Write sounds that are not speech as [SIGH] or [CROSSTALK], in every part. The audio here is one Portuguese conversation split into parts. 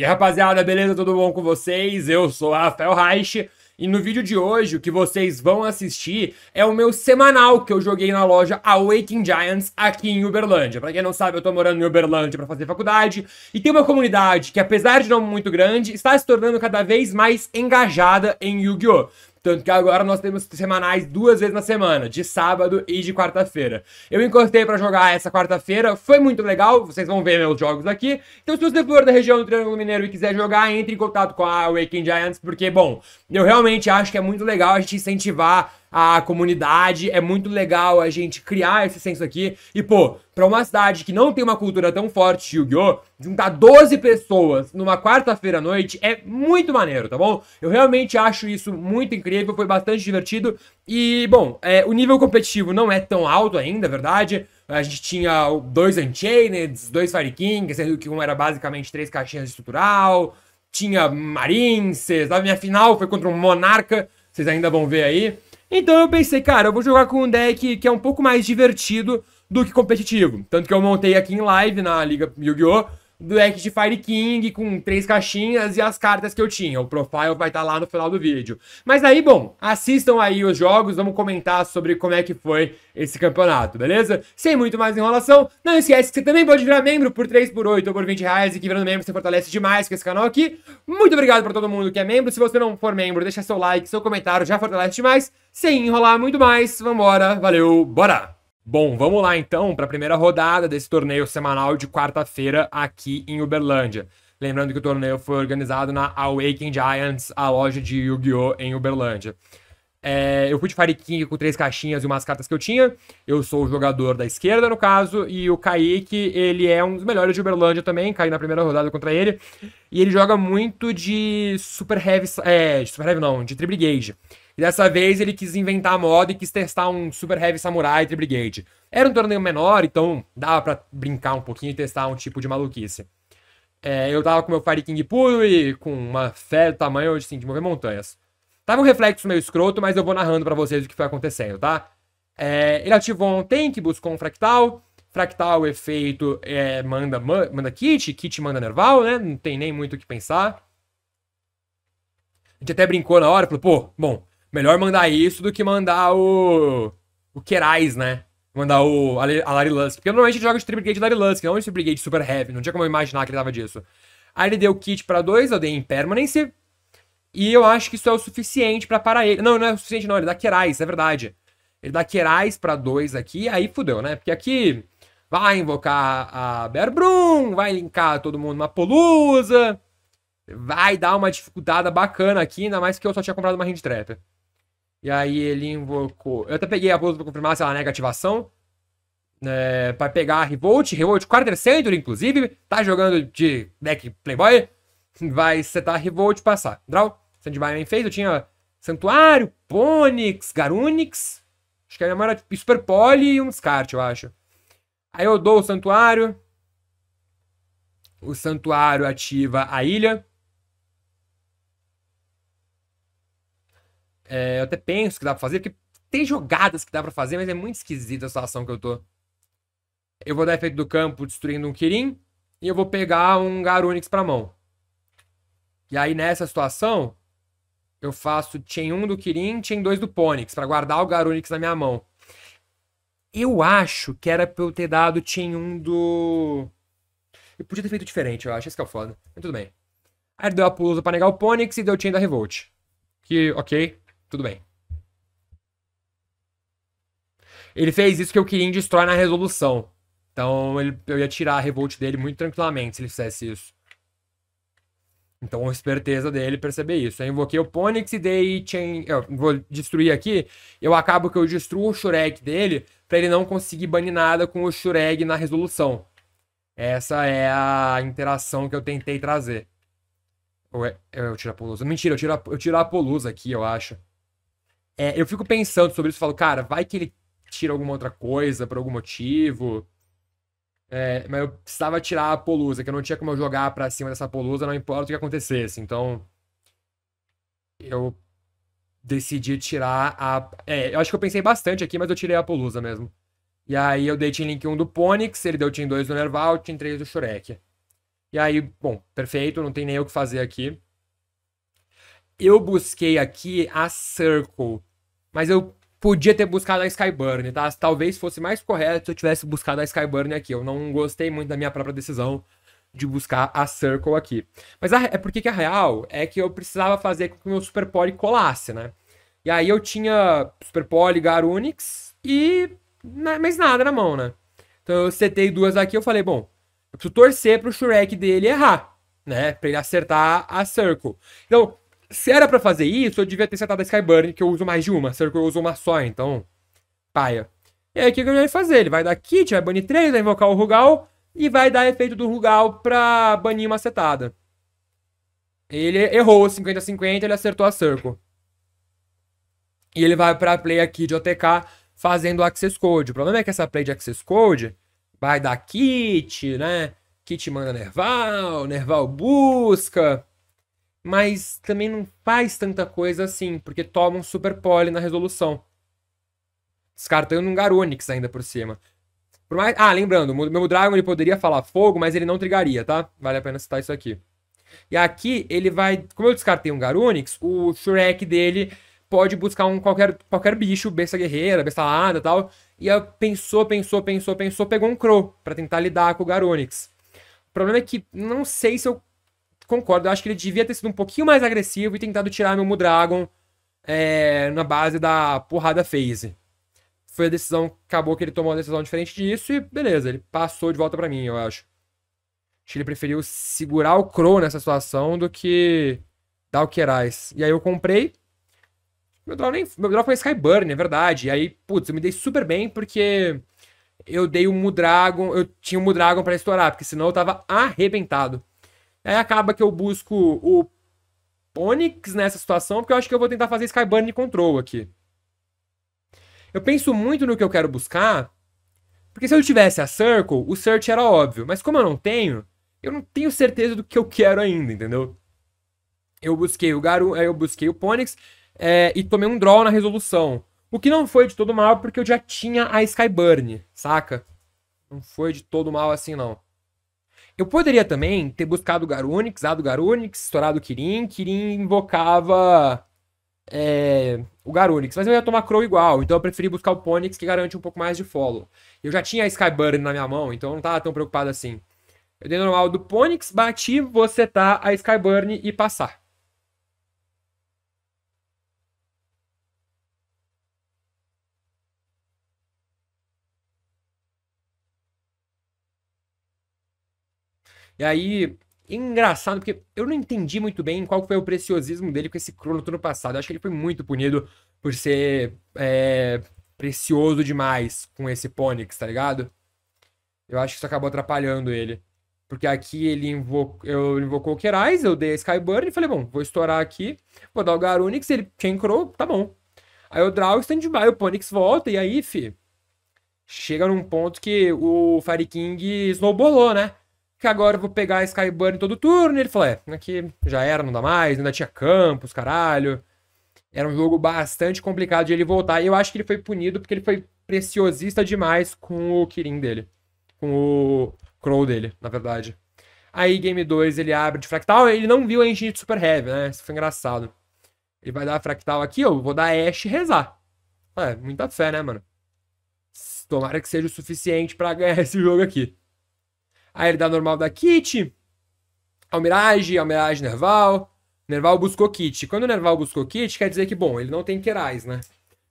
E rapaziada, beleza? Tudo bom com vocês? Eu sou Rafael Reich e no vídeo de hoje o que vocês vão assistir é o meu semanal que eu joguei na loja Awakening Giants aqui em Uberlândia. Pra quem não sabe, eu tô morando em Uberlândia pra fazer faculdade e tem uma comunidade que, apesar de não muito grande, está se tornando cada vez mais engajada em Yu-Gi-Oh! Tanto que agora nós temos semanais duas vezes na semana, de sábado e de quarta-feira. Eu encostei para jogar essa quarta-feira, foi muito legal, vocês vão ver meus jogos aqui. Então, se você for da região do Triângulo Mineiro e quiser jogar, entre em contato com a Awakening Giants, porque, bom, eu realmente acho que é muito legal a gente incentivar a comunidade. É muito legal a gente criar esse senso aqui. E, pô, pra uma cidade que não tem uma cultura tão forte de Yu-Gi-Oh!, juntar 12 pessoas numa quarta-feira à noite é muito maneiro, tá bom? Eu realmente acho isso muito incrível, foi bastante divertido. E, bom, é, o nível competitivo não é tão alto ainda, é verdade? A gente tinha dois Unchained, dois Fire Kings, sendo que um era basicamente três caixinhas de estrutural. Tinha Marines, a minha final foi contra um Monarca, vocês ainda vão ver aí. Então eu pensei, cara, eu vou jogar com um deck que é um pouco mais divertido do que competitivo. Tanto que eu montei aqui em live na Liga Yu-Gi-Oh! do deck de Fire King com três caixinhas e as cartas que eu tinha. O profile vai estar tá lá no final do vídeo. Mas aí, bom, assistam aí os jogos, vamos comentar sobre como é que foi esse campeonato, beleza? Sem muito mais enrolação, não esquece que você também pode virar membro por 3, por 8 ou por 20 reais e que virando membro você fortalece demais com esse canal aqui. Muito obrigado para todo mundo que é membro. Se você não for membro, deixa seu like, seu comentário, já fortalece demais. Sem enrolar muito mais, vambora, valeu, bora! Bom, vamos lá então para a primeira rodada desse torneio semanal de quarta-feira aqui em Uberlândia. Lembrando que o torneio foi organizado na Awaken Giants, a loja de Yu-Gi-Oh! em Uberlândia. É, eu fui de Fariquinha com três caixinhas e umas cartas que eu tinha. Eu sou o jogador da esquerda, no caso, e o Kaique, ele é um dos melhores de Uberlândia também. Caí na primeira rodada contra ele. E ele joga muito de Super Heavy. É, Super Heavy não, de Tribrigade. E dessa vez ele quis inventar a moda e quis testar um Super Heavy Samurai Tri Brigade. Era um torneio menor, então dava para brincar um pouquinho e testar um tipo de maluquice. É, eu tava com meu Fire King puro e com uma fé do tamanho assim, de mover montanhas. Tava um reflexo meio escroto, mas eu vou narrando para vocês o que foi acontecendo, tá? É, ele ativou um tank, buscou um fractal. Fractal, efeito, é, é, manda, manda kit, kit manda nerval, né? Não tem nem muito o que pensar. A gente até brincou na hora, falou, pô, bom, melhor mandar isso do que mandar o. O Querais, né? Mandar o. A, Larry Lusk. Porque normalmente ele joga de Trip Brigade Larry Lusk, não de é Brigade Super Heavy. Não tinha como eu imaginar que ele tava disso. Aí ele deu kit para dois, eu dei em Permanence. E eu acho que isso é o suficiente para parar ele. Não, não é o suficiente, não. Ele dá Querais, é verdade. Ele dá Querais para dois aqui, aí fudeu, né? Porque aqui vai invocar a Berbrum, vai linkar todo mundo na Polusa. Vai dar uma dificuldade bacana aqui, ainda mais que eu só tinha comprado uma Hand Trap. E aí ele invocou. Eu até peguei a bolsa pra confirmar, se ela é negativação. É, pra pegar a Revolt. Revolt Quarter Center, inclusive. Tá jogando de deck Playboy. Vai setar a Revolt passar. Draw. Sandy bem fez. Eu tinha Santuário, Ponix, Garunix. Acho que a memória era Super Poly e um descarte, eu acho. Aí eu dou o Santuário. O Santuário ativa a ilha. É, eu até penso que dá pra fazer, porque tem jogadas que dá pra fazer, mas é muito esquisita a situação que eu tô. Eu vou dar efeito do campo destruindo um Kirin e eu vou pegar um Garunix pra mão. E aí nessa situação, eu faço Chain 1 do Kirin, Chain 2 do Ponix, para guardar o Garunix na minha mão. Eu acho que era pra eu ter dado Chain 1 do. Eu podia ter feito diferente, eu acho. Esse que é o foda. Mas tudo bem. Aí ele deu a pulsa pra negar o Ponix e deu o Chain da Revolt. Que, ok. Tudo bem. Ele fez isso que eu queria em Destroy na resolução. Então ele, eu ia tirar a revolt dele muito tranquilamente se ele fizesse isso. Então a esperteza dele perceber isso. Eu invoquei o Ponyx e dei chain... Eu vou destruir aqui. Eu acabo que eu destruo o Shurek dele para ele não conseguir banir nada com o Shurek na resolução. Essa é a interação que eu tentei trazer. Ou é... Eu tiro a Polusa. Mentira, eu tiro a, eu tiro a Polusa aqui, eu acho. É, eu fico pensando sobre isso, falo, cara, vai que ele tira alguma outra coisa por algum motivo. É, mas eu precisava tirar a Polusa, que eu não tinha como eu jogar pra cima dessa Polusa, não importa o que acontecesse. Então, eu decidi tirar a... É, eu acho que eu pensei bastante aqui, mas eu tirei a Polusa mesmo. E aí eu dei Team Link 1 do Ponyx, ele deu Team 2 do Nerval, Team 3 do Shurek. E aí, bom, perfeito, não tem nem o que fazer aqui. Eu busquei aqui a Circle, mas eu podia ter buscado a Skyburn, tá? Talvez fosse mais correto se eu tivesse buscado a Skyburn aqui. Eu não gostei muito da minha própria decisão de buscar a Circle aqui. Mas a, é porque que a real é que eu precisava fazer com que o meu Super Poly colasse, né? E aí eu tinha Super Poly, Garunix e mais nada na mão, né? Então eu setei duas aqui eu falei, bom, eu preciso torcer pro Shrek dele errar, né? Pra ele acertar a Circle. Então, se era para fazer isso, eu devia ter setado a Skyburn, que eu uso mais de uma. Será que eu uso uma só, então... Paia. E aí, o que ele vai fazer? Ele vai dar kit, vai banir 3, vai invocar o Rugal e vai dar efeito do Rugal pra banir uma setada. Ele errou 50-50, ele acertou a Circle. E ele vai pra play aqui de OTK fazendo Access Code. O problema é que essa play de Access Code vai dar kit, né? Kit manda Nerval, Nerval busca mas também não faz tanta coisa assim, porque toma um super pole na resolução. Descartando um Garonix ainda por cima. Por mais... Ah, lembrando, meu Dragon ele poderia falar fogo, mas ele não trigaria, tá? Vale a pena citar isso aqui. E aqui ele vai. Como eu descartei um Garunix o Shrek dele pode buscar um qualquer, qualquer bicho, besta guerreira, besta alada e tal. E pensou, pensou, pensou, pensou, pegou um Crow para tentar lidar com o Garunix O problema é que não sei se eu concordo, eu acho que ele devia ter sido um pouquinho mais agressivo e tentado tirar meu Mudragon é, na base da porrada phase. Foi a decisão, acabou que ele tomou uma decisão diferente disso e beleza, ele passou de volta para mim, eu acho. Acho que ele preferiu segurar o Crow nessa situação do que dar o Querais. E aí eu comprei. Meu draw, nem, meu draw foi Skyburn, é verdade. E aí, putz, eu me dei super bem porque eu dei o um Mudragon, eu tinha o um Mudragon para estourar, porque senão eu tava arrebentado. Aí acaba que eu busco o Onix nessa situação, porque eu acho que eu vou tentar fazer Skyburn Control aqui. Eu penso muito no que eu quero buscar, porque se eu tivesse a Circle, o Search era óbvio, mas como eu não tenho, eu não tenho certeza do que eu quero ainda, entendeu? Eu busquei o Garu, eu busquei o Ponix é, e tomei um draw na resolução. O que não foi de todo mal, porque eu já tinha a Skyburn, saca? Não foi de todo mal assim, não. Eu poderia também ter buscado o Garunix, dado o Garunix, estourado o Kirin. Kirin invocava é, o Garunix, mas eu ia tomar Crow igual, então eu preferi buscar o Ponix, que garante um pouco mais de follow. Eu já tinha a Skyburn na minha mão, então eu não tava tão preocupado assim. Eu dei normal do Ponix, bati, você tá a Skyburn e passar. E aí, engraçado, porque eu não entendi muito bem qual foi o preciosismo dele com esse Crono no passado. Eu acho que ele foi muito punido por ser é, precioso demais com esse Ponyx, tá ligado? Eu acho que isso acabou atrapalhando ele. Porque aqui ele invocou, eu invocou o Kerais, eu dei a Skyburn e falei, bom, vou estourar aqui, vou dar o Garunix, ele Chain Crow, tá bom. Aí eu draw o stand-by, o Ponyx volta, e aí, fi, chega num ponto que o Fire King snowbolou, né? que agora eu vou pegar a Skyburn todo turno. E ele falou: é, aqui já era, não dá mais, ainda tinha campos, caralho. Era um jogo bastante complicado de ele voltar. E eu acho que ele foi punido porque ele foi preciosista demais com o Kirin dele. Com o Crow dele, na verdade. Aí, Game 2, ele abre de fractal. Ele não viu a engine de Super Heavy, né? Isso foi engraçado. Ele vai dar fractal aqui, eu vou dar Ash e rezar. É, muita fé, né, mano? Tomara que seja o suficiente para [LAUGHS] ganhar esse jogo aqui aí ele dá normal da Kit. Almirage, Almirage Nerval. Nerval buscou Kit. Quando o Nerval buscou Kit, quer dizer que, bom, ele não tem Querais, né?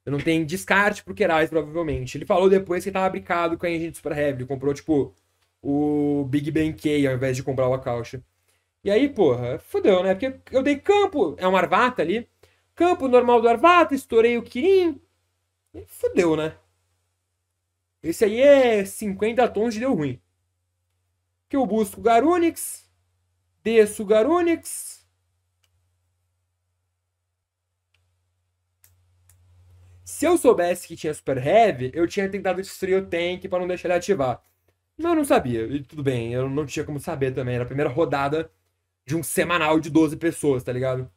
Ele não tem descarte pro Querais, provavelmente. Ele falou depois que tava brincado com a Engine Super Heavy. Ele comprou, tipo, o Big Ben K ao invés de comprar o Akasha. E aí, porra, fudeu, né? Porque eu dei campo, é um Arvata ali. Campo normal do Arvata, estourei o Kirin. Fudeu, né? Esse aí é 50 tons de deu ruim que eu busco Garunix, desço Garunix. Se eu soubesse que tinha Super Heavy, eu tinha tentado destruir o Tank para não deixar ele ativar. Mas eu não sabia, e tudo bem, eu não tinha como saber também. Era a primeira rodada de um semanal de 12 pessoas, tá ligado?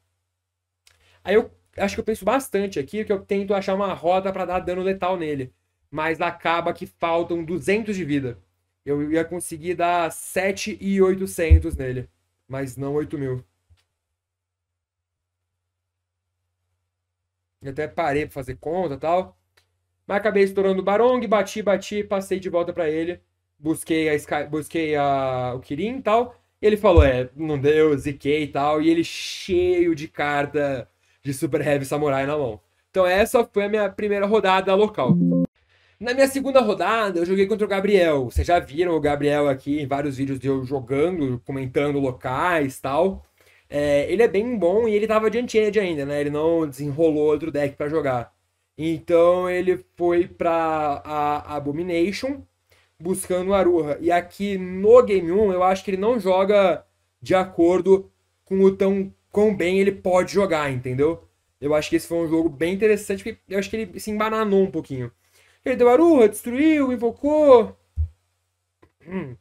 Aí eu acho que eu penso bastante aqui, que eu tento achar uma rota para dar dano letal nele. Mas acaba que faltam 200 de vida. Eu ia conseguir dar 7,800 nele, mas não 8.000. mil. Eu até parei pra fazer conta e tal. Mas acabei estourando o Barong, bati, bati, passei de volta para ele. Busquei a Sky, busquei a, o Kirin e tal. E ele falou, é, não deu, ziquei e tal. E ele cheio de carta de Super Heavy Samurai na mão. Então essa foi a minha primeira rodada local. Na minha segunda rodada, eu joguei contra o Gabriel. Vocês já viram o Gabriel aqui em vários vídeos de eu jogando, comentando locais tal. É, ele é bem bom e ele tava de Unchained ainda, né? Ele não desenrolou outro deck para jogar. Então ele foi pra a Abomination buscando o Aruha. E aqui no Game 1, eu acho que ele não joga de acordo com o tão quão bem ele pode jogar, entendeu? Eu acho que esse foi um jogo bem interessante, porque eu acho que ele se embananou um pouquinho. Ele deu aruha, destruiu, invocou. Hum.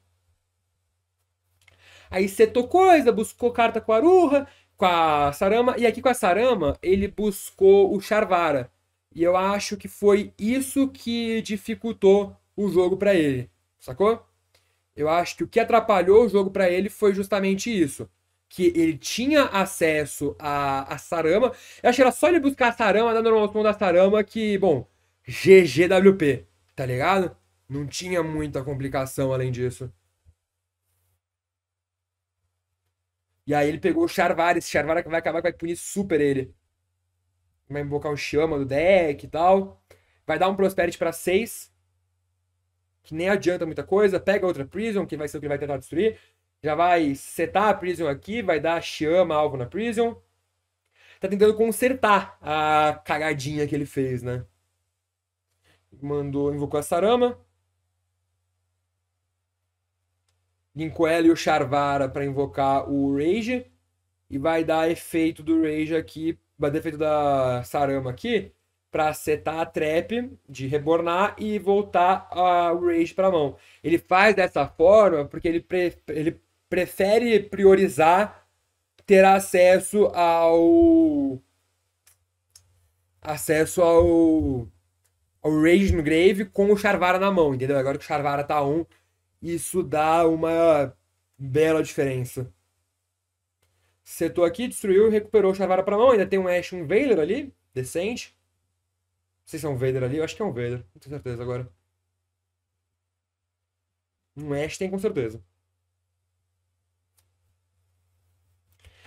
Aí setou coisa, buscou carta com a aruha, com a sarama. E aqui com a sarama, ele buscou o charvara. E eu acho que foi isso que dificultou o jogo para ele. Sacou? Eu acho que o que atrapalhou o jogo para ele foi justamente isso. Que ele tinha acesso a, a Sarama. Eu acho que era só ele buscar a Sarama, dar normal da Sarama, que, bom, GGWP, tá ligado? Não tinha muita complicação além disso. E aí ele pegou o Charvar, esse Charvar que vai acabar que vai punir super ele. Vai invocar o Chama do deck e tal. Vai dar um Prosperity para 6. Que nem adianta muita coisa. Pega outra Prison, que vai ser o que vai tentar destruir. Já vai setar a Prison aqui, vai dar Chama alvo na Prison. Tá tentando consertar a cagadinha que ele fez, né? Mandou, invocou a Sarama. Linkou ela e o Charvara para invocar o Rage. E vai dar efeito do Rage aqui, vai dar efeito da Sarama aqui, para setar a trap de rebornar e voltar a, o Rage para mão. Ele faz dessa forma porque ele, pre, ele prefere priorizar ter acesso ao acesso ao o Rage no Grave com o Charvara na mão, entendeu? Agora que o Charvara tá on, isso dá uma bela diferença. Setou aqui, destruiu e recuperou o Charvara pra mão. Ainda tem um Ash, um Veiler ali, decente. Não sei se é um Vader ali, eu acho que é um Vader, não tenho certeza agora. Um Ash tem com certeza.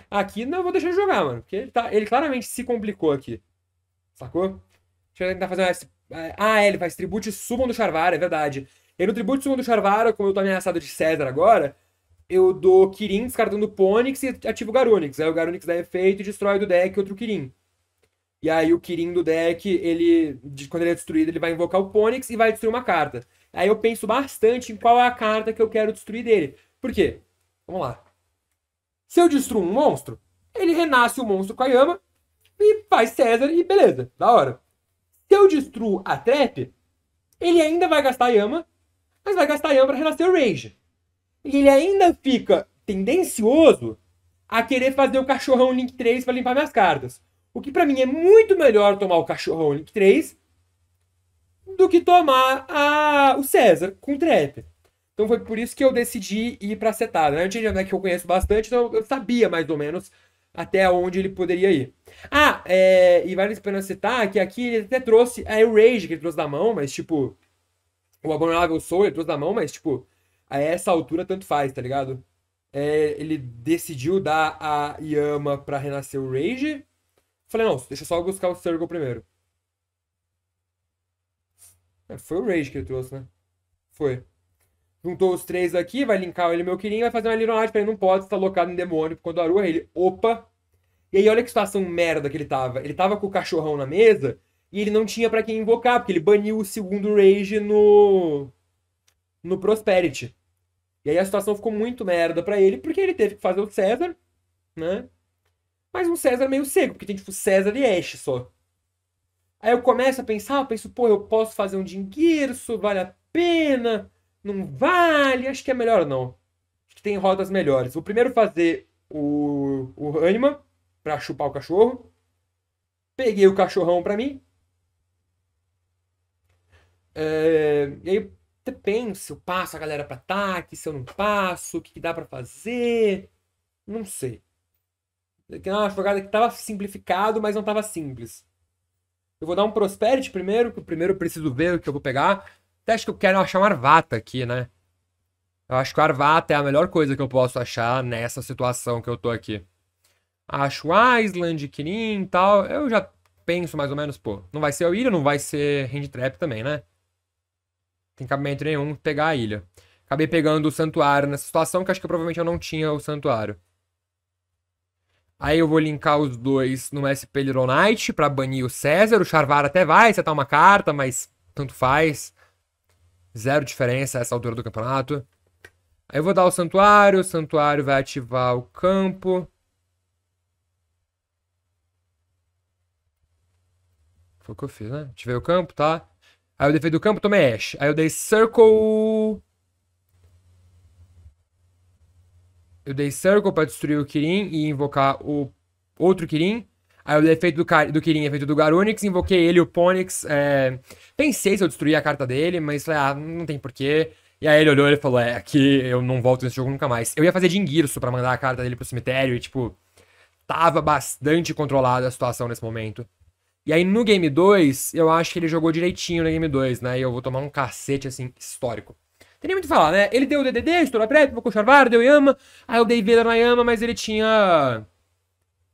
Aqui não vou deixar de jogar, mano. Porque ele, tá, ele claramente se complicou aqui. Sacou? Deixa eu tentar fazer um SP. Ah, é, ele faz tributo e sumam do Charvara, é verdade. E no tributo e sumam do Charvara, como eu tô ameaçado de César agora, eu dou Kirin descartando o Ponix e ativo o Garunix. Aí o Garunix dá efeito e destrói do deck outro Kirin. E aí o Kirin do deck, ele, quando ele é destruído, ele vai invocar o Ponix e vai destruir uma carta. Aí eu penso bastante em qual é a carta que eu quero destruir dele. Por quê? Vamos lá. Se eu destruo um monstro, ele renasce o monstro com a Yama e faz César e beleza, da hora. Se eu destruo a trap, ele ainda vai gastar Yama, mas vai gastar Yama para renascer o Rage. E ele ainda fica tendencioso a querer fazer o cachorrão Link 3 para limpar minhas cartas. O que para mim é muito melhor tomar o cachorrão Link 3 do que tomar a... o César com trap. Então foi por isso que eu decidi ir a setada. Né? Eu tinha né, que eu conheço bastante, então eu sabia mais ou menos até onde ele poderia ir. Ah, é, e vale a pena citar que aqui ele até trouxe a Rage que ele trouxe da mão, mas tipo. O Abominável Soul ele trouxe da mão, mas tipo. A essa altura tanto faz, tá ligado? É, ele decidiu dar a Yama pra renascer o Rage. Falei, não, deixa eu só buscar o Sergo primeiro. É, foi o Rage que ele trouxe, né? Foi. Juntou os três aqui, vai linkar ele, meu querido, vai fazer uma lironade pra ele. Não pode estar tá locado em demônio quando rua ele. Opa! E aí, olha que situação merda que ele tava. Ele tava com o cachorrão na mesa e ele não tinha para quem invocar, porque ele baniu o segundo Rage no. no Prosperity. E aí a situação ficou muito merda para ele, porque ele teve que fazer o César, né? Mas um César meio cego porque tem tipo César e Ash só. Aí eu começo a pensar, eu penso, pô, eu posso fazer um dinguirso vale a pena não vale, acho que é melhor não. Acho que tem rodas melhores. Vou primeiro fazer o, o Anima para chupar o cachorro. Peguei o cachorrão para mim. É, e aí até penso, eu passo a galera para ataque, se eu não passo, o que, que dá para fazer. Não sei. É, é uma jogada que estava simplificado, mas não estava simples. Eu vou dar um Prosperity primeiro, que primeiro eu preciso ver o que eu vou pegar. Até acho que eu quero achar um Arvata aqui, né? Eu acho que o Arvata é a melhor coisa que eu posso achar nessa situação que eu tô aqui. Acho Island, Kirin e tal. Eu já penso mais ou menos, pô. Não vai ser a ilha, não vai ser Hand Trap também, né? Tem cabimento nenhum pegar a ilha. Acabei pegando o santuário nessa situação, que acho que provavelmente eu não tinha o santuário. Aí eu vou linkar os dois no SP Little Knight pra banir o César. O Charvar até vai setar uma carta, mas tanto faz. Zero diferença a essa altura do campeonato. Aí eu vou dar o santuário. O santuário vai ativar o campo. Foi o que eu fiz, né? Ativei o campo, tá? Aí eu defei do campo, tomei Ash. Aí eu dei Circle... Eu dei Circle pra destruir o Kirin e invocar o outro Kirin. Aí o efeito do, do Kirin é feito do Garunix, invoquei ele, o Ponix. É... Pensei se eu destruir a carta dele, mas falei, ah, não tem porquê. E aí ele olhou e falou, é, aqui eu não volto nesse jogo nunca mais. Eu ia fazer Inguirso para mandar a carta dele pro cemitério e, tipo, tava bastante controlada a situação nesse momento. E aí no Game 2, eu acho que ele jogou direitinho no Game 2, né? E eu vou tomar um cacete, assim, histórico. Tem nem muito o que falar, né? Ele deu o DDD, estourou a prep, invocou o Charvar, deu Yama. Aí eu dei Vida na Yama, mas ele tinha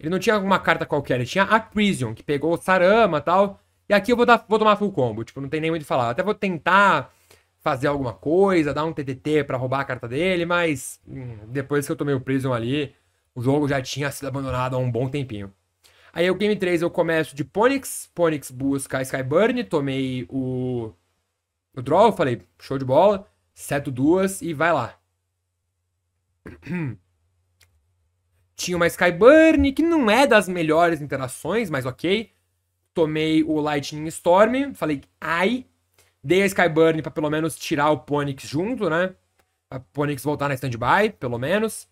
ele não tinha uma carta qualquer, ele tinha a Prison, que pegou Sarama e tal. E aqui eu vou, dar, vou tomar full combo, tipo, não tem nem muito o que falar. até vou tentar fazer alguma coisa, dar um TTT para roubar a carta dele, mas hum, depois que eu tomei o Prison ali, o jogo já tinha sido abandonado há um bom tempinho. Aí o game 3 eu começo de Ponix, Ponix busca Skyburn, tomei o, o draw, falei, show de bola, seto duas e vai lá. [CLEARS THROAT] Tinha uma Skyburn, que não é das melhores interações, mas ok. Tomei o Lightning Storm, falei ai. Dei a Skyburn para pelo menos tirar o Ponix junto, né? Pra Ponix voltar na stand-by, pelo menos.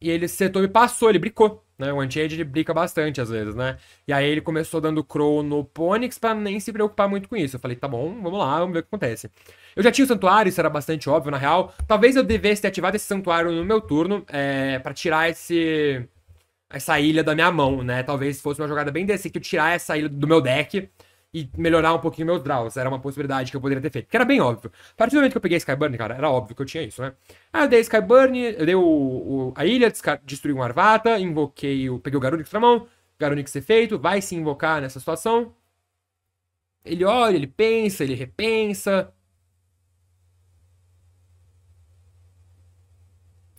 E ele setou e passou, ele bricou. Né? O anti ele brica bastante às vezes, né? E aí ele começou dando crow no Ponix para nem se preocupar muito com isso. Eu falei, tá bom, vamos lá, vamos ver o que acontece. Eu já tinha o santuário, isso era bastante óbvio, na real. Talvez eu devesse ter ativado esse santuário no meu turno, é, para tirar esse essa ilha da minha mão, né? Talvez fosse uma jogada bem desse que eu tirar essa ilha do meu deck e melhorar um pouquinho meus draws. Era uma possibilidade que eu poderia ter feito. Que era bem óbvio. A partir do momento que eu peguei Skyburn, cara, era óbvio que eu tinha isso, né? Aí eu dei Skyburn, eu dei o, o a ilha, destruí um Arvata, invoquei o. Peguei o Garunix na mão, Garunix ser é feito, vai se invocar nessa situação. Ele olha, ele pensa, ele repensa.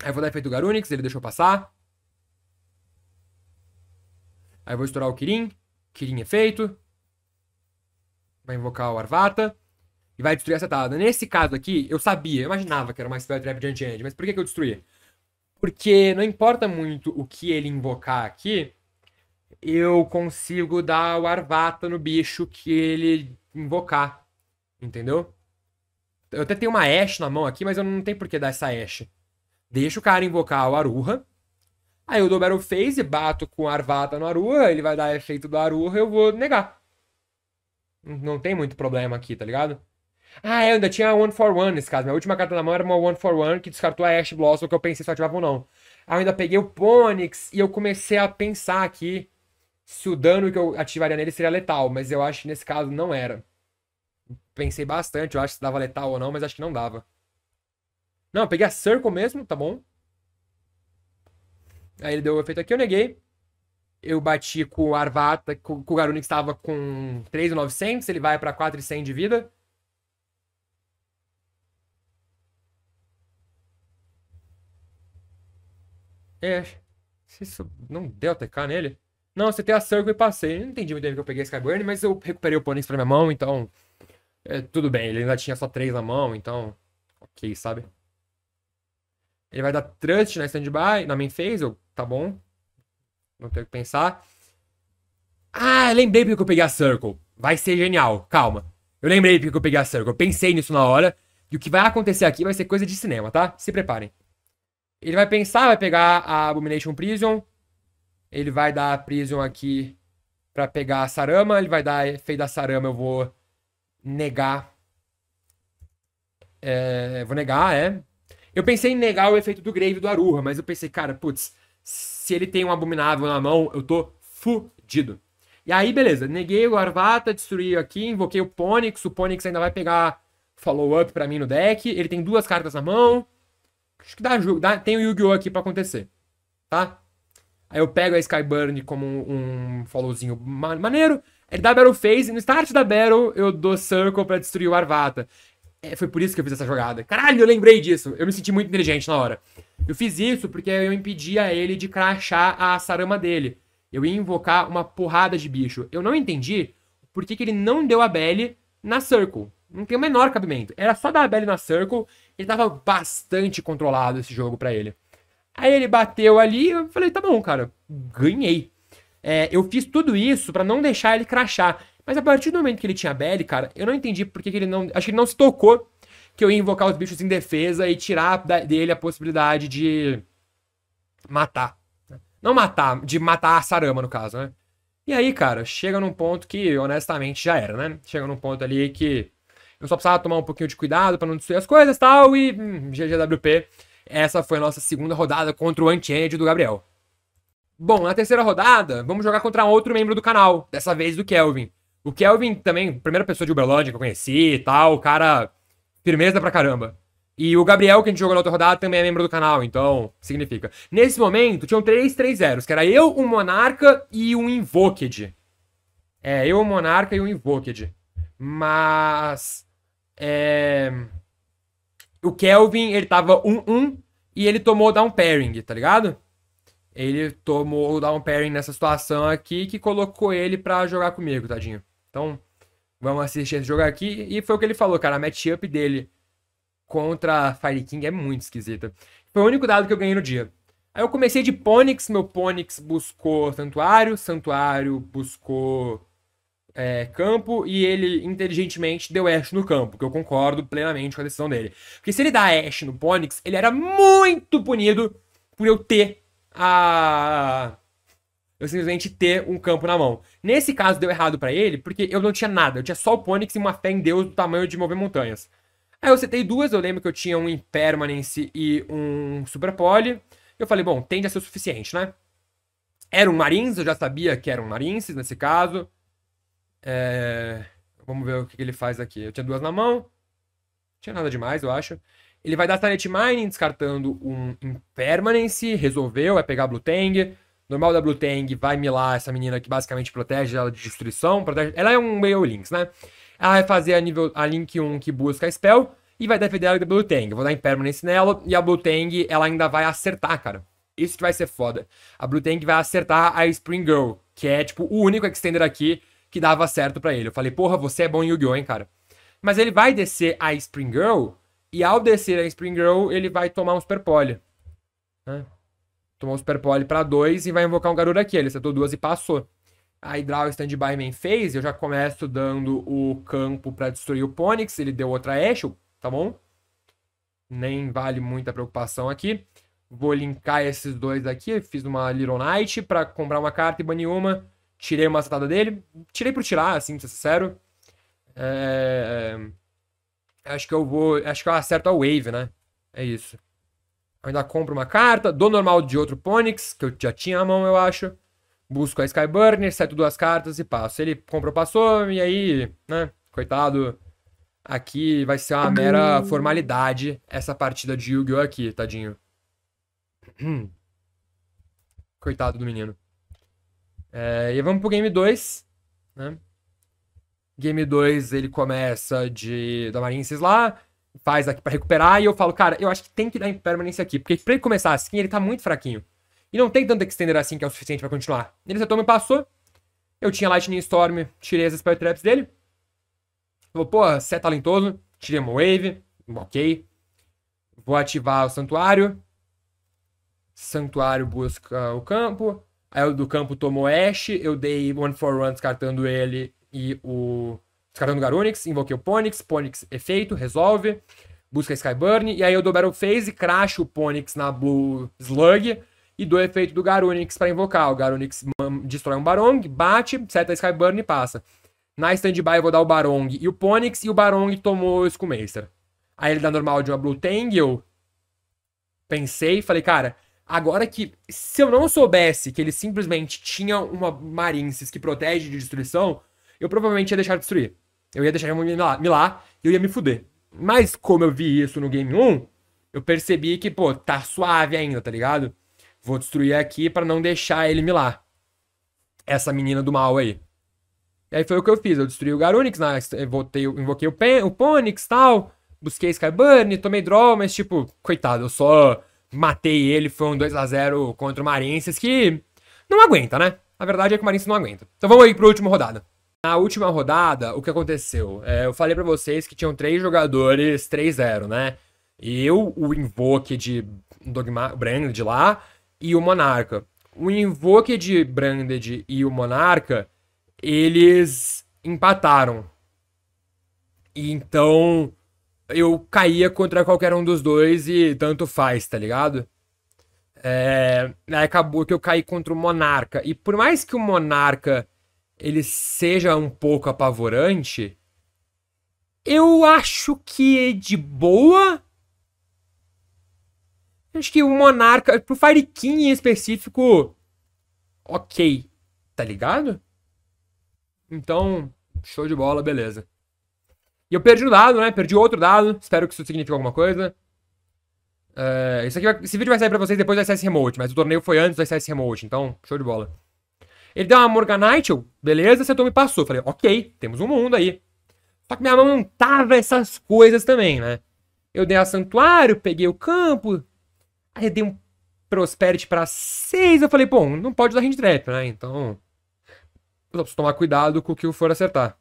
Aí vou dar efeito Garunix, ele deixou passar. Aí vou estourar o Kirin. Kirin efeito. Vai invocar o Arvata. E vai destruir essa setada. Nesse caso aqui, eu sabia, eu imaginava que era uma spell trap de anti-end. Mas por que, que eu destruí? Porque não importa muito o que ele invocar aqui, eu consigo dar o Arvata no bicho que ele invocar. Entendeu? Eu até tenho uma Ash na mão aqui, mas eu não tenho por que dar essa Ash. Deixa o cara invocar o Aruha. Aí eu dou Battle Phase, bato com Arvata no Aruha, ele vai dar efeito do Aruha, eu vou negar. Não tem muito problema aqui, tá ligado? Ah, é, eu ainda tinha a One for One nesse caso. Minha última carta na mão era uma One for One que descartou a Ash Blossom, que eu pensei se eu ativava ou não. Aí eu ainda peguei o Ponix e eu comecei a pensar aqui se o dano que eu ativaria nele seria letal, mas eu acho que nesse caso não era. Pensei bastante, eu acho se dava letal ou não, mas acho que não dava. Não, eu peguei a Circle mesmo, tá bom? Aí ele deu o efeito aqui, eu neguei. Eu bati com o Arvata, com, com o Garuni que estava com 3,900. Ele vai pra 4,100 de vida. É. Se isso não deu TK nele. Não, você tem a Circle e passei. Não entendi muito bem que eu peguei Skyburn, mas eu recuperei o Ponyx pra minha mão, então. É, tudo bem, ele ainda tinha só três na mão, então. Ok, sabe? Ele vai dar trust na standby, na main phase, tá bom. Não tenho o que pensar. Ah, lembrei porque eu peguei a Circle. Vai ser genial, calma. Eu lembrei porque eu peguei a Circle. Eu pensei nisso na hora. E o que vai acontecer aqui vai ser coisa de cinema, tá? Se preparem. Ele vai pensar, vai pegar a Abomination Prison. Ele vai dar a Prison aqui para pegar a Sarama. Ele vai dar efeito da Sarama, eu vou negar. É, vou negar, é. Eu pensei em negar o efeito do Grave do Aruha, mas eu pensei, cara, putz, se ele tem um abominável na mão, eu tô fudido. E aí, beleza, neguei o Arvata, destruí aqui, invoquei o Ponix, o Ponix ainda vai pegar follow-up para mim no deck, ele tem duas cartas na mão, acho que dá, dá tem o Yu-Gi-Oh! aqui pra acontecer, tá? Aí eu pego a Skyburn como um, um followzinho maneiro, ele dá Battle Phase, no start da Battle eu dou Circle pra destruir o Arvata é, foi por isso que eu fiz essa jogada. Caralho, eu lembrei disso. Eu me senti muito inteligente na hora. Eu fiz isso porque eu impedia ele de crachar a sarama dele. Eu ia invocar uma porrada de bicho. Eu não entendi por que, que ele não deu a Belly na Circle. Não tem o menor cabimento. Era só dar a Belly na Circle. Ele tava bastante controlado esse jogo para ele. Aí ele bateu ali eu falei, tá bom, cara, ganhei. É, eu fiz tudo isso para não deixar ele crachar. Mas a partir do momento que ele tinha Belly, cara, eu não entendi porque que ele não. Acho que ele não se tocou que eu ia invocar os bichos em defesa e tirar dele a possibilidade de matar. Né? Não matar, de matar a Sarama, no caso, né? E aí, cara, chega num ponto que, honestamente, já era, né? Chega num ponto ali que eu só precisava tomar um pouquinho de cuidado para não destruir as coisas e tal, e hum, GGWP. Essa foi a nossa segunda rodada contra o Unchained do Gabriel. Bom, na terceira rodada, vamos jogar contra outro membro do canal, dessa vez do Kelvin. O Kelvin também, primeira pessoa de Uberlândia que eu conheci e tal, o cara firmeza pra caramba. E o Gabriel, que a gente jogou na outra rodada, também é membro do canal, então significa. Nesse momento, tinham três 3 zeros, que era eu, um Monarca e um Invoked. É, eu, um Monarca e um Invoked. Mas. É... O Kelvin, ele tava 1-1 e ele tomou down pairing, tá ligado? Ele tomou down pairing nessa situação aqui que colocou ele pra jogar comigo, tadinho. Então, vamos assistir esse jogo aqui. E foi o que ele falou, cara. A matchup dele contra Fire King é muito esquisita. Foi o único dado que eu ganhei no dia. Aí eu comecei de Ponix, meu Ponix buscou Santuário, Santuário buscou é, campo, e ele inteligentemente deu Ash no campo, que eu concordo plenamente com a decisão dele. Porque se ele dá Ash no Ponix, ele era muito punido por eu ter a eu simplesmente ter um campo na mão. Nesse caso deu errado para ele, porque eu não tinha nada, eu tinha só o Ponyx e uma fé em Deus do tamanho de mover montanhas. Aí eu citei duas, eu lembro que eu tinha um Impermanence e um Super Poly. Eu falei, bom, tende a ser o suficiente, né? Era um Marines, eu já sabia que era um Marines nesse caso. É... Vamos ver o que ele faz aqui. Eu tinha duas na mão. Não tinha nada demais, eu acho. Ele vai dar Silent Mining, descartando um Impermanence. Resolveu, vai é pegar Blue Tang normal da Blue Tang vai milar essa menina que basicamente protege ela de destruição. Protege... Ela é um meio links, né? Ela vai fazer a, nível... a Link 1 que busca a Spell e vai defender ela da Blue Tang. Eu vou dar Impermanence nela e a Blue Tang ela ainda vai acertar, cara. Isso que vai ser foda. A Blue Tang vai acertar a Spring Girl, que é, tipo, o único extender aqui que dava certo para ele. Eu falei, porra, você é bom em Yu-Gi-Oh, hein, cara. Mas ele vai descer a Spring Girl, e ao descer a Spring Girl, ele vai tomar um Super Poly. Né? tomou um Super Pole pra 2 e vai invocar um Garuda aqui. Ele acertou duas e passou. Aí draw Standby by main phase, eu já começo dando o campo para destruir o Ponix, ele deu outra Ashel, tá bom? Nem vale muita preocupação aqui. Vou linkar esses dois aqui, fiz uma Little Knight para comprar uma carta e banir uma. Tirei uma acertada dele, tirei por tirar, assim, pra ser sincero. É... é acho que eu vou, acho que eu acerto a Wave, né? É isso. Eu ainda compro uma carta, dou normal de outro Ponyx, que eu já tinha a mão, eu acho. Busco a Skyburner, seto duas cartas e passo. Ele comprou, passou, e aí, né? Coitado. Aqui vai ser uma mera hum. formalidade essa partida de Yu-Gi-Oh! aqui, tadinho. [CLEARS THROAT] Coitado do menino. É, e vamos pro game 2, né? Game 2 ele começa de da Marincis lá faz aqui para recuperar. E eu falo, cara, eu acho que tem que dar impermanência aqui. Porque pra ele começar assim, ele tá muito fraquinho. E não tem tanto extender assim que é o suficiente para continuar. Ele acertou, e passou. Eu tinha Lightning Storm, tirei as Spell Traps dele. Falou, pô, você é talentoso. Tirei uma Wave. Ok. Vou ativar o Santuário. Santuário busca o campo. Aí o do campo tomou Ash. Eu dei One for One descartando ele e o Descartando Garonix, invoquei o Ponix, Ponix efeito, resolve, busca Skyburn, e aí eu dou Battle Phase, cracho o Ponix na Blue Slug, e dou efeito do Garonix para invocar. O Garonix destrói um Barong, bate, seta Skyburn e passa. Na standby eu vou dar o Barong e o Ponix, e o Barong tomou o Skullmaster. Aí ele dá normal de uma Blue Tangle. Pensei, falei, cara, Agora que, se eu não soubesse que ele simplesmente tinha uma Marinces que protege de destruição, eu provavelmente ia deixar de destruir. Eu ia deixar Ramon Milá, Milá e eu ia me fuder. Mas como eu vi isso no game 1, eu percebi que, pô, tá suave ainda, tá ligado? Vou destruir aqui para não deixar ele milar. Essa menina do mal aí. E aí foi o que eu fiz. Eu destruí o Garunix, né? Voltei, invoquei o, Pen, o Ponix e tal. Busquei Skyburn, tomei draw, mas tipo, coitado, eu só matei ele. Foi um 2x0 contra o Marinces que não aguenta, né? A verdade é que o Marinces não aguenta. Então vamos aí pro último rodada. Na última rodada, o que aconteceu? É, eu falei para vocês que tinham três jogadores 3-0, né? Eu, o Invoke de Dogma Branded lá e o Monarca. O Invoke de Branded e o Monarca, eles empataram. E então eu caía contra qualquer um dos dois e tanto faz, tá ligado? É, acabou que eu caí contra o Monarca. E por mais que o Monarca ele seja um pouco apavorante, eu acho que é de boa. Acho que o Monarca, pro Fire King em específico, ok, tá ligado? Então, show de bola, beleza. E eu perdi um dado, né? Perdi outro dado. Espero que isso signifique alguma coisa. Uh, isso aqui vai, esse vídeo vai sair pra vocês depois do SS Remote, mas o torneio foi antes do SS Remote, então show de bola. Ele deu uma Morganite, eu, beleza, você me passou. Falei, ok, temos um mundo aí. Só que minha mão não tava essas coisas também, né? Eu dei a Santuário, peguei o campo, aí eu dei um Prosperity pra seis, Eu falei, bom, não pode usar hand trap, né? Então, eu preciso tomar cuidado com o que eu for acertar.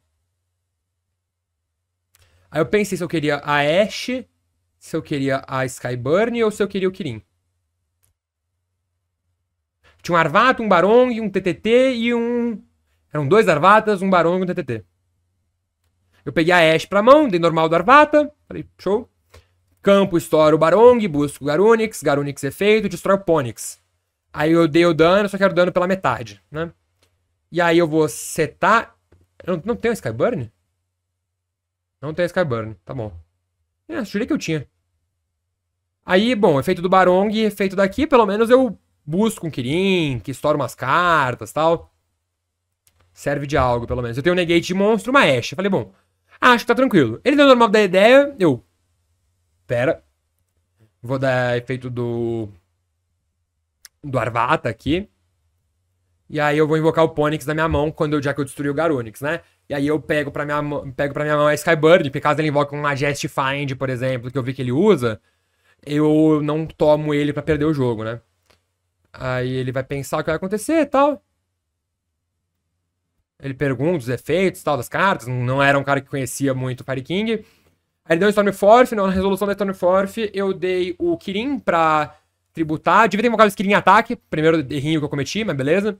Aí eu pensei se eu queria a Ashe, se eu queria a Skyburn ou se eu queria o Kirin. Tinha um Arvato, um Barong, um TTT e um. Eram dois Arvatas, um Barong e um TTT. Eu peguei a Ash pra mão, dei normal do Arvata. Falei, show. Campo, estouro o Barong, busco o Garunix, Garunix efeito, é destrói o Ponix. Aí eu dei o dano, só quero dano pela metade, né? E aí eu vou setar. Eu não, não tenho Skyburn? Não tenho Skyburn, tá bom. É, jurei que eu tinha. Aí, bom, efeito do Barong e efeito daqui, pelo menos eu busca um Kirin, que estoura umas cartas tal. Serve de algo, pelo menos. Eu tenho um Negate de monstro, uma Ashe. Falei, bom, acho que tá tranquilo. Ele deu normal da ideia, eu... Pera. Vou dar efeito do... Do Arvata aqui. E aí eu vou invocar o Ponix na minha mão, quando eu, já que eu destruí o Garonix, né? E aí eu pego pra minha, pego pra minha mão a Skybird, porque caso ele invoque um Majest Find, por exemplo, que eu vi que ele usa, eu não tomo ele para perder o jogo, né? Aí ele vai pensar o que vai acontecer e tal. Ele pergunta os efeitos tal das cartas. Não era um cara que conhecia muito o Fire King. Aí ele deu um Stormforth. Na resolução da Stormforth, eu dei o Kirin pra tributar. Devia ter invocado o Kirin em ataque. Primeiro errinho que eu cometi, mas beleza.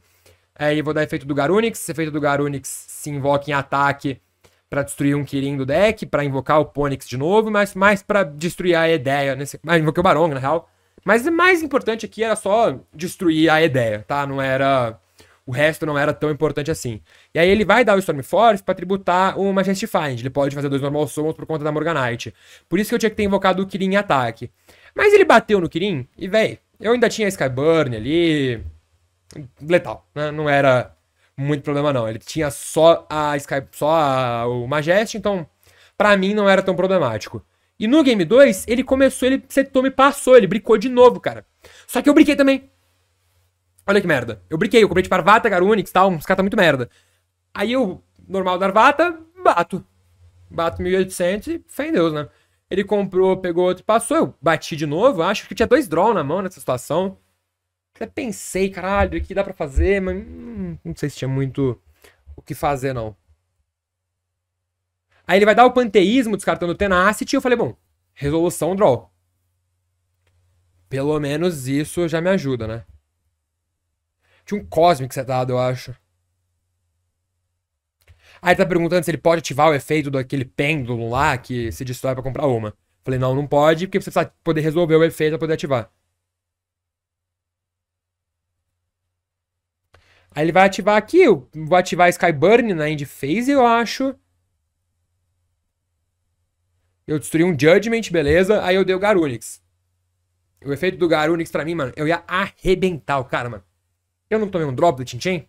Aí vou dar efeito do Garunix. efeito do Garunix se invoca em ataque para destruir um Kirin do deck, para invocar o Ponix de novo, mas mais para destruir a ideia. Nesse... mas invoquei o Barong, na real. Mas o mais importante aqui era só destruir a ideia, tá? Não era. O resto não era tão importante assim. E aí ele vai dar o Stormforce para tributar o Majesty Find. Ele pode fazer dois normal summons por conta da Morganite. Por isso que eu tinha que ter invocado o Kirin em ataque. Mas ele bateu no Kirin e, véi, eu ainda tinha Skyburn ali. Letal, né? Não era muito problema não. Ele tinha só a Sky, só a, o Majesty, então para mim não era tão problemático. E no game 2, ele começou, ele setou, me passou, ele brincou de novo, cara. Só que eu brinquei também. Olha que merda. Eu brinquei, eu comprei de Parvata, Garunix e tal, uns caras tá muito merda. Aí eu, normal da Arvata, bato. Bato 1800 e fé em Deus, né? Ele comprou, pegou outro, passou, eu bati de novo, acho que tinha dois draw na mão nessa situação. Até pensei, caralho, o que dá pra fazer, mas hum, não sei se tinha muito o que fazer, não. Aí ele vai dar o panteísmo descartando o Tenacity. E eu falei, bom, resolução draw. Pelo menos isso já me ajuda, né? Tinha um Cosmic setado, eu acho. Aí ele tá perguntando se ele pode ativar o efeito daquele pêndulo lá que se destrói para comprar uma. Falei, não, não pode, porque você precisa poder resolver o efeito pra poder ativar. Aí ele vai ativar aqui, vou ativar Skyburn na né, end phase, eu acho. Eu destruí um Judgment, beleza. Aí eu dei o Garunix. O efeito do Garunix pra mim, mano, eu ia arrebentar o cara, mano. Eu não tomei um drop do Tintin?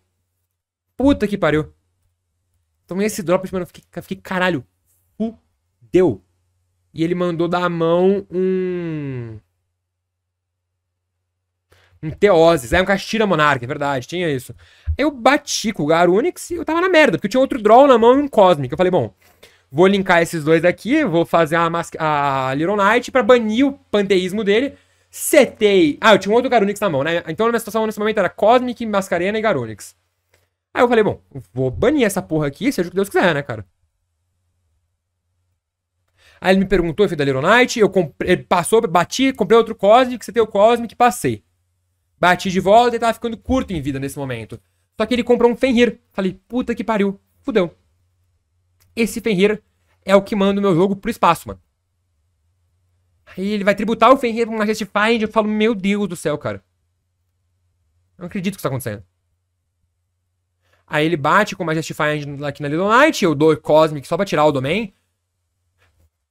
Puta que pariu. Tomei esse drop, mano, eu fiquei, eu fiquei caralho. Fudeu. E ele mandou da mão um. Um Teoses. É um Castira Monarca, é verdade, tinha isso. Eu bati com o Garunix e eu tava na merda, porque eu tinha outro draw na mão e um Cosmic. Eu falei, bom, Vou linkar esses dois aqui, vou fazer a, mas... a Little Knight pra banir o panteísmo dele. Setei. Ah, eu tinha um outro Garunix na mão, né? Então a minha situação nesse momento era Cosmic, Mascarena e Garunix. Aí eu falei, bom, vou banir essa porra aqui, seja o que Deus quiser, né, cara? Aí ele me perguntou, eu fui da Little Knight, eu comprei, ele passou, bati, comprei outro Cosmic, você tem o Cosmic, passei. Bati de volta e tava ficando curto em vida nesse momento. Só que ele comprou um Fenrir. Falei, puta que pariu, fudeu esse Fenrir é o que manda o meu jogo pro espaço, mano. Aí ele vai tributar o Fenrir pra uma Find. eu falo, meu Deus do céu, cara. Eu não acredito que isso tá acontecendo. Aí ele bate com uma Find aqui na Little Knight, eu dou Cosmic só pra tirar o Domain.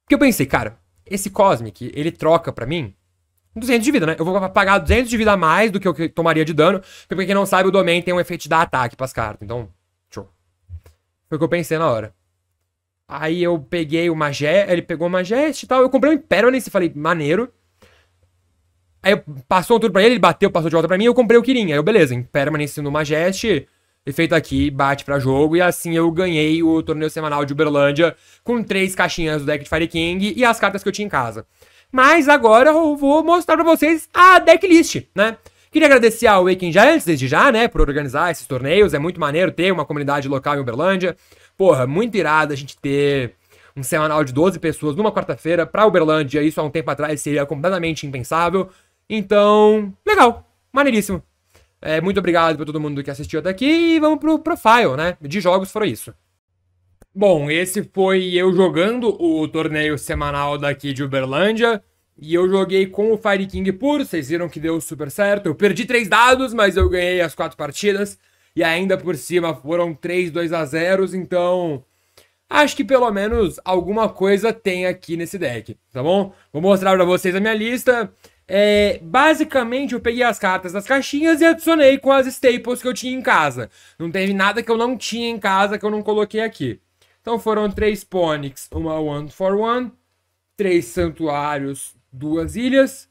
Porque eu pensei, cara, esse Cosmic, ele troca pra mim 200 de vida, né? Eu vou pagar 200 de vida a mais do que eu tomaria de dano, porque quem não sabe, o Domain tem um efeito de dar ataque pras cartas, então... Show. Foi o que eu pensei na hora. Aí eu peguei o Magé, ele pegou o Majest e tal. Eu comprei um Impermanence e falei, maneiro. Aí passou um tudo pra ele, ele bateu, passou de volta pra mim, eu comprei o Kirin. Aí eu, beleza, Impermanence no Majest, efeito aqui, bate pra jogo. E assim eu ganhei o torneio semanal de Uberlândia com três caixinhas do deck de Fire King e as cartas que eu tinha em casa. Mas agora eu vou mostrar pra vocês a decklist, né? Queria agradecer ao Waking Giants desde já, né, por organizar esses torneios. É muito maneiro ter uma comunidade local em Uberlândia porra, muito irado a gente ter um semanal de 12 pessoas numa quarta-feira pra Uberlândia, isso há um tempo atrás seria completamente impensável. Então, legal, maneiríssimo. É, muito obrigado pra todo mundo que assistiu até aqui e vamos pro profile, né? De jogos foi isso. Bom, esse foi eu jogando o torneio semanal daqui de Uberlândia. E eu joguei com o Fire King puro, vocês viram que deu super certo. Eu perdi três dados, mas eu ganhei as quatro partidas e ainda por cima foram 3 2 a 0, então acho que pelo menos alguma coisa tem aqui nesse deck, tá bom? Vou mostrar para vocês a minha lista. É, basicamente, eu peguei as cartas das caixinhas e adicionei com as staples que eu tinha em casa. Não teve nada que eu não tinha em casa que eu não coloquei aqui. Então foram três Ponyx, uma One for One, três Santuários, duas Ilhas,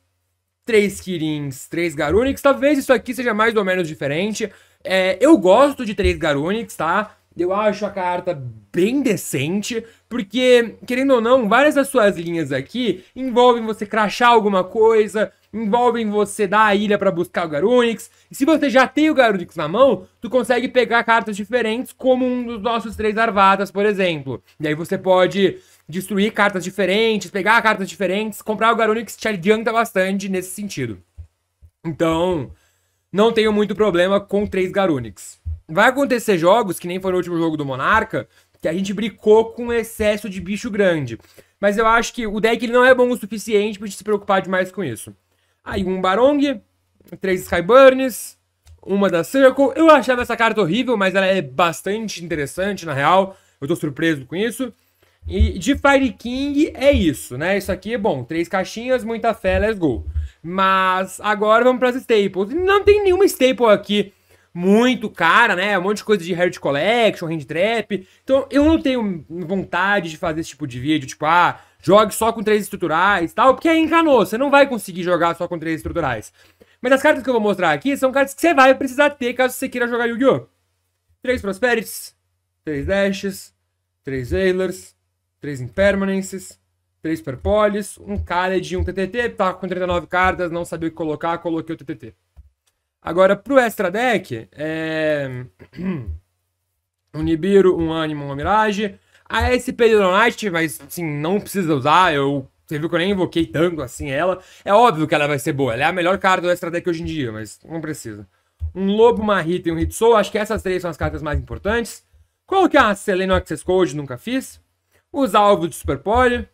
três Kirins, três Garunix. Talvez isso aqui seja mais ou menos diferente. É, eu gosto de três Garunix, tá? Eu acho a carta bem decente, porque, querendo ou não, várias das suas linhas aqui envolvem você crachar alguma coisa, envolvem você dar a ilha para buscar o Garunix. E se você já tem o Garunix na mão, tu consegue pegar cartas diferentes, como um dos nossos três Arvatas, por exemplo. E aí você pode destruir cartas diferentes, pegar cartas diferentes. Comprar o Garunix te adianta bastante nesse sentido. Então, não tenho muito problema com três Garunix. Vai acontecer jogos, que nem foi no último jogo do Monarca, que a gente bricou com excesso de bicho grande. Mas eu acho que o deck não é bom o suficiente pra gente se preocupar demais com isso. Aí um Barong, três Skyburns, uma da Circle. Eu achava essa carta horrível, mas ela é bastante interessante, na real. Eu tô surpreso com isso. E de Fire King é isso, né? Isso aqui é bom. Três caixinhas, muita fé, let's go. Mas agora vamos para as staples. Não tem nenhuma staple aqui muito cara, né? Um monte de coisa de Heritage Collection, Hand Trap. Então eu não tenho vontade de fazer esse tipo de vídeo, tipo, ah, jogue só com três estruturais tal, porque aí encanou, você não vai conseguir jogar só com três estruturais. Mas as cartas que eu vou mostrar aqui são cartas que você vai precisar ter caso você queira jogar Yu-Gi-Oh! Três Prosperities, três Dashes, três Veilers, 3 Impermanences, 3 Perpolis, um Khaled e um TTT. Tá com 39 cartas, não sabia o que colocar, coloquei o TTT. Agora, pro Extra Deck, é... [CLEARS THROAT] um Nibiru, um Animo, uma Mirage. A SP Hidronite, mas assim, não precisa usar, eu... Você viu que eu nem invoquei tanto assim ela. É óbvio que ela vai ser boa, ela é a melhor carta do Extra Deck hoje em dia, mas não precisa. Um Lobo, uma Rita e um Hitsou, acho que essas três são as cartas mais importantes. Coloquei é a Selene Access Code, nunca fiz os alvos de Superpole.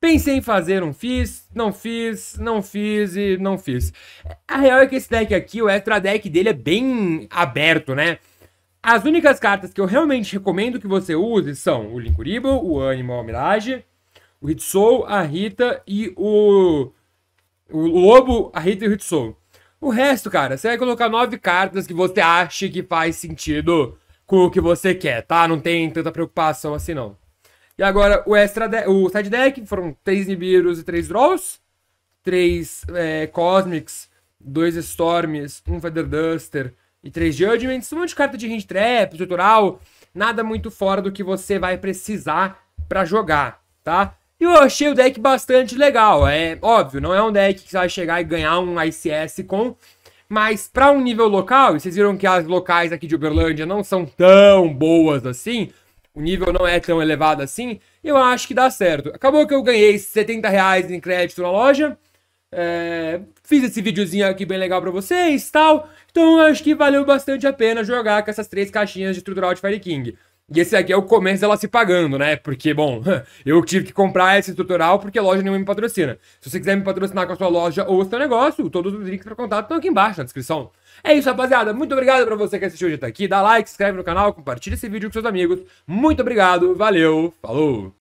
Pensei em fazer, não fiz, não fiz, não fiz e não fiz. A real é que esse deck aqui, o extra deck dele é bem aberto, né? As únicas cartas que eu realmente recomendo que você use são o Linkuribo, o Animal Mirage, o Hitsou, a Rita e o... O Lobo, a Rita e o Hitsou. O resto, cara, você vai colocar nove cartas que você acha que faz sentido com o que você quer, tá? Não tem tanta preocupação assim, não. E agora o extra de... o side deck foram 3 Nibiru's e 3 Draws, 3 é, Cosmics, 2 Storms, 1 um Feather Duster e 3 Judgments. Um monte de carta de Hand Trap, tutorial, nada muito fora do que você vai precisar para jogar, tá? E eu achei o deck bastante legal. É óbvio, não é um deck que você vai chegar e ganhar um ICS com. Mas para um nível local, e vocês viram que as locais aqui de Uberlândia não são tão boas assim, o nível não é tão elevado assim, eu acho que dá certo. Acabou que eu ganhei 70 reais em crédito na loja. É, fiz esse videozinho aqui bem legal pra vocês tal. Então acho que valeu bastante a pena jogar com essas três caixinhas de Estrutural de Fire King. E esse aqui é o começo dela se pagando, né? Porque, bom, [LAUGHS] eu tive que comprar esse tutorial porque loja nenhuma me patrocina. Se você quiser me patrocinar com a sua loja ou o seu negócio, todos os links para contato estão aqui embaixo na descrição. É isso, rapaziada. Muito obrigado para você que assistiu hoje até aqui. Dá like, se inscreve no canal, compartilha esse vídeo com seus amigos. Muito obrigado, valeu, falou!